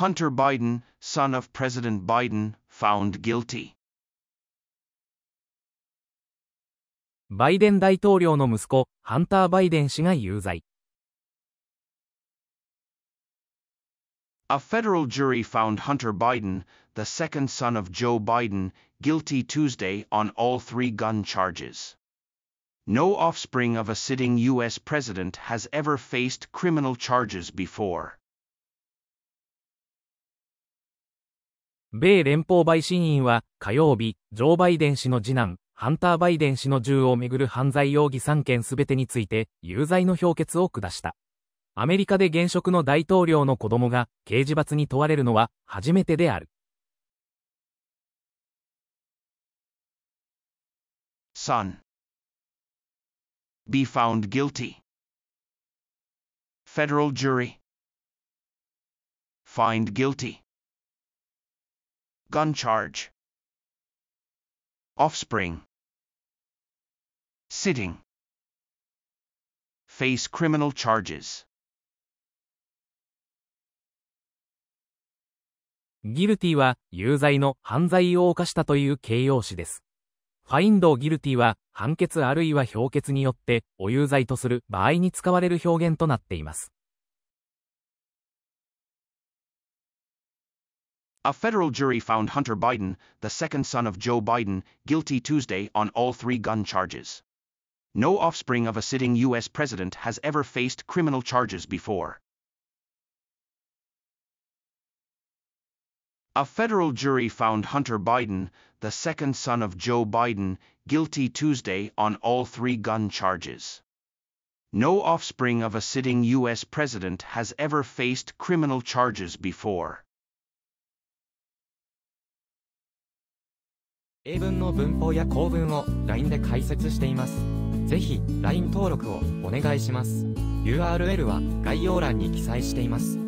Hunter Biden, son of President Biden, found guilty. バイデン大統領の息子、ハンター・バイデン氏が有罪。A federal jury found Hunter Biden, the second son of Joe Biden, guilty Tuesday on all three gun charges. No offspring of a sitting U.S. president has ever faced criminal charges before. 米連邦陪審員は火曜日、ジョー・バイデン氏の次男、ハンター・バイデン氏の銃をめぐる犯罪容疑3件すべてについて有罪の評決を下した。アメリカで現職の大統領の子供が刑事罰に問われるのは初めてである。Son Be found guilty Federal jury Find guilty Gun charge. Offspring. Sitting. Face criminal charges. guilty は有罪の犯罪を犯したという形容詞です。find guilty は判決あるいは評決によってお有罪とする場合に使われる表現となっています。A federal jury found Hunter Biden, the second son of Joe Biden, guilty Tuesday on all three gun charges. No offspring of a sitting U.S. president has ever faced criminal charges before. A federal jury found Hunter Biden, the second son of Joe Biden, guilty Tuesday on all three gun charges. No offspring of a sitting U.S. president has ever faced criminal charges before. 英文の文法や構文を LINE で解説しています。ぜひ LINE 登録をお願いします。URL は概要欄に記載しています。